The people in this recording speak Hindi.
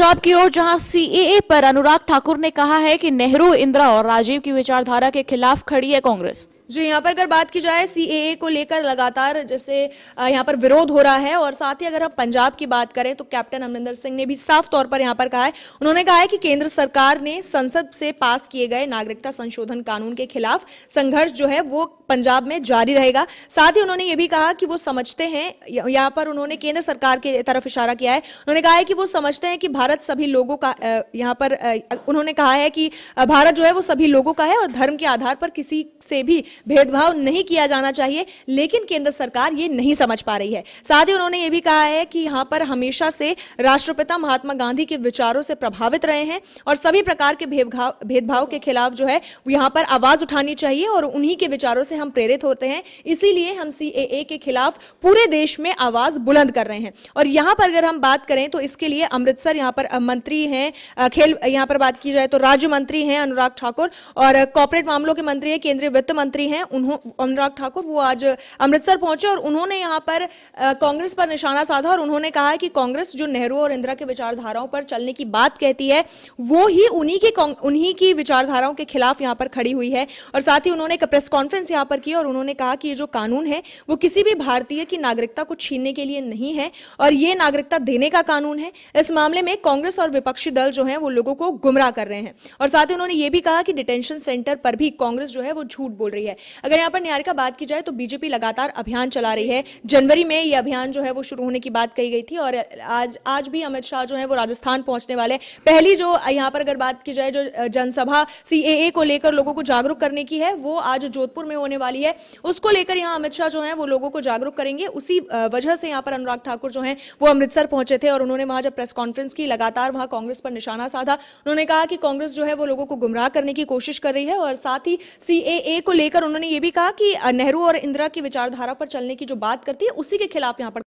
पंजाब की ओर जहां सीएए पर अनुराग ठाकुर ने कहा है कि नेहरू इंदिरा और राजीव की विचारधारा के खिलाफ खड़ी है कांग्रेस जी यहाँ पर अगर बात की जाए सी को लेकर लगातार जैसे यहाँ पर विरोध हो रहा है और साथ ही अगर हम पंजाब की बात करें तो कैप्टन अमरिंदर सिंह ने भी साफ तौर पर यहाँ पर कहा है उन्होंने कहा है कि केंद्र सरकार ने संसद से पास किए गए नागरिकता संशोधन कानून के खिलाफ संघर्ष जो है वो पंजाब में जारी रहेगा साथ ही उन्होंने ये भी कहा कि वो समझते हैं यहाँ पर उन्होंने केंद्र सरकार की तरफ इशारा किया है उन्होंने कहा है कि वो समझते हैं कि भारत सभी लोगों का यहाँ पर उन्होंने कहा है कि भारत जो है वो सभी लोगों का है और धर्म के आधार पर किसी से भी भेदभाव नहीं किया जाना चाहिए लेकिन केंद्र सरकार ये नहीं समझ पा रही है साथ ही उन्होंने ये भी कहा है कि यहाँ पर हमेशा से राष्ट्रपिता महात्मा गांधी के विचारों से प्रभावित रहे हैं और सभी प्रकार के भेदभाव के खिलाफ जो है यहाँ पर आवाज उठानी चाहिए और उन्हीं के विचारों से हम प्रेरित होते हैं इसीलिए हम सी के खिलाफ पूरे देश में आवाज बुलंद कर रहे हैं और यहाँ पर अगर हम बात करें तो इसके लिए अमृतसर यहाँ पर मंत्री हैं खेल यहाँ पर बात की जाए तो राज्य मंत्री हैं अनुराग ठाकुर और कॉर्पोरेट मामलों के मंत्री है केंद्रीय वित्त मंत्री हैं उन्होंने अनुराग ठाकुर वो आज अमृतसर पहुंचे और उन्होंने यहाँ पर कांग्रेस पर निशाना साधा और उन्होंने कहा कि कांग्रेस जो नेहरू और इंदिरा के विचारधाराओं पर चलने की बात कहती है वो ही उन्हीं की उन्हीं की विचारधाराओं के खिलाफ यहाँ पर खड़ी हुई है और साथ ही उन्होंने एक प्रेस कॉन्फ्रेंस यहाँ पर की और उन्होंने कहा कि ये जो कानून है वो किसी भी भारतीय की नागरिकता को छीनने के लिए नहीं है और ये नागरिकता देने का कानून है इस मामले में कांग्रेस और विपक्षी दल जो है वो लोगों को गुमराह कर रहे हैं और साथ ही उन्होंने ये भी कहा कि डिटेंशन सेंटर पर भी कांग्रेस जो है वो झूठ बोल रही है अगर यहाँ पर निहारिका बात की जाए तो बीजेपी लगातार अभियान चला रही है जनवरी में ये अभियान जो है वो शुरू होने की बात कही गई थी और आज आज भी अमित शाह जो है वो राजस्थान पहुंचने वाले पहली जो यहाँ पर अगर बात की जाए जो जनसभा सी को लेकर लोगों को जागरूक करने की है वो आज जोधपुर में होने वाली है उसको लेकर यहाँ अमित शाह जो है वो लोगों को जागरूक करेंगे उसी वजह से यहाँ पर अनुराग ठाकुर जो है वो अमृतसर पहुंचे थे और उन्होंने वहां जब प्रेस कॉन्फ्रेंस की लगातार वहां कांग्रेस पर निशाना साधा उन्होंने कहा कि कांग्रेस जो है वो लोगों को गुमराह करने की कोशिश कर रही है और साथ ही सीएए को लेकर उन्होंने ये भी कहा कि नेहरू और इंदिरा की विचारधारा पर चलने की जो बात करती है उसी के खिलाफ यहाँ पर